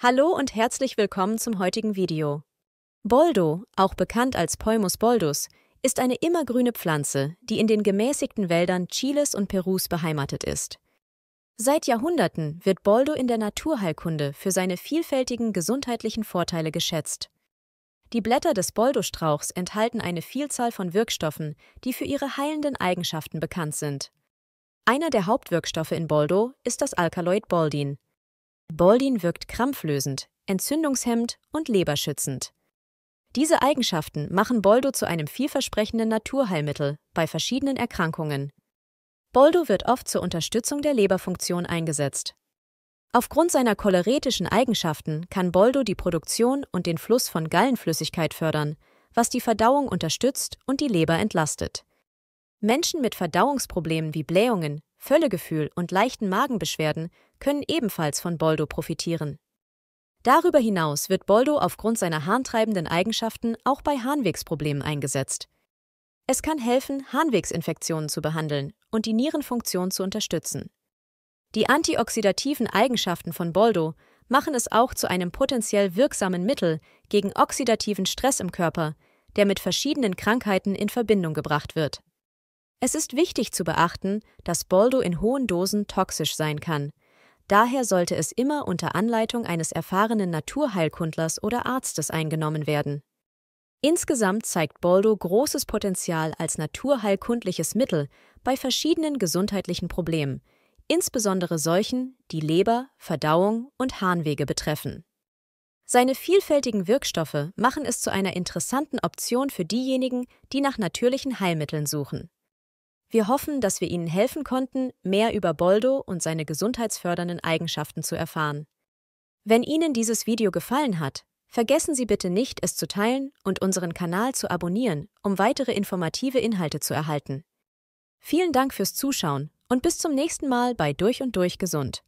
Hallo und herzlich willkommen zum heutigen Video. Boldo, auch bekannt als Poimus boldus, ist eine immergrüne Pflanze, die in den gemäßigten Wäldern Chiles und Perus beheimatet ist. Seit Jahrhunderten wird Boldo in der Naturheilkunde für seine vielfältigen gesundheitlichen Vorteile geschätzt. Die Blätter des Boldo-Strauchs enthalten eine Vielzahl von Wirkstoffen, die für ihre heilenden Eigenschaften bekannt sind. Einer der Hauptwirkstoffe in Boldo ist das Alkaloid Boldin, Boldin wirkt krampflösend, entzündungshemmend und leberschützend. Diese Eigenschaften machen Boldo zu einem vielversprechenden Naturheilmittel bei verschiedenen Erkrankungen. Boldo wird oft zur Unterstützung der Leberfunktion eingesetzt. Aufgrund seiner choleretischen Eigenschaften kann Boldo die Produktion und den Fluss von Gallenflüssigkeit fördern, was die Verdauung unterstützt und die Leber entlastet. Menschen mit Verdauungsproblemen wie Blähungen, Völlegefühl und leichten Magenbeschwerden können ebenfalls von Boldo profitieren. Darüber hinaus wird Boldo aufgrund seiner harntreibenden Eigenschaften auch bei Harnwegsproblemen eingesetzt. Es kann helfen, Harnwegsinfektionen zu behandeln und die Nierenfunktion zu unterstützen. Die antioxidativen Eigenschaften von Boldo machen es auch zu einem potenziell wirksamen Mittel gegen oxidativen Stress im Körper, der mit verschiedenen Krankheiten in Verbindung gebracht wird. Es ist wichtig zu beachten, dass Boldo in hohen Dosen toxisch sein kann. Daher sollte es immer unter Anleitung eines erfahrenen Naturheilkundlers oder Arztes eingenommen werden. Insgesamt zeigt Boldo großes Potenzial als naturheilkundliches Mittel bei verschiedenen gesundheitlichen Problemen, insbesondere solchen, die Leber, Verdauung und Harnwege betreffen. Seine vielfältigen Wirkstoffe machen es zu einer interessanten Option für diejenigen, die nach natürlichen Heilmitteln suchen. Wir hoffen, dass wir Ihnen helfen konnten, mehr über Boldo und seine gesundheitsfördernden Eigenschaften zu erfahren. Wenn Ihnen dieses Video gefallen hat, vergessen Sie bitte nicht, es zu teilen und unseren Kanal zu abonnieren, um weitere informative Inhalte zu erhalten. Vielen Dank fürs Zuschauen und bis zum nächsten Mal bei Durch und Durch Gesund.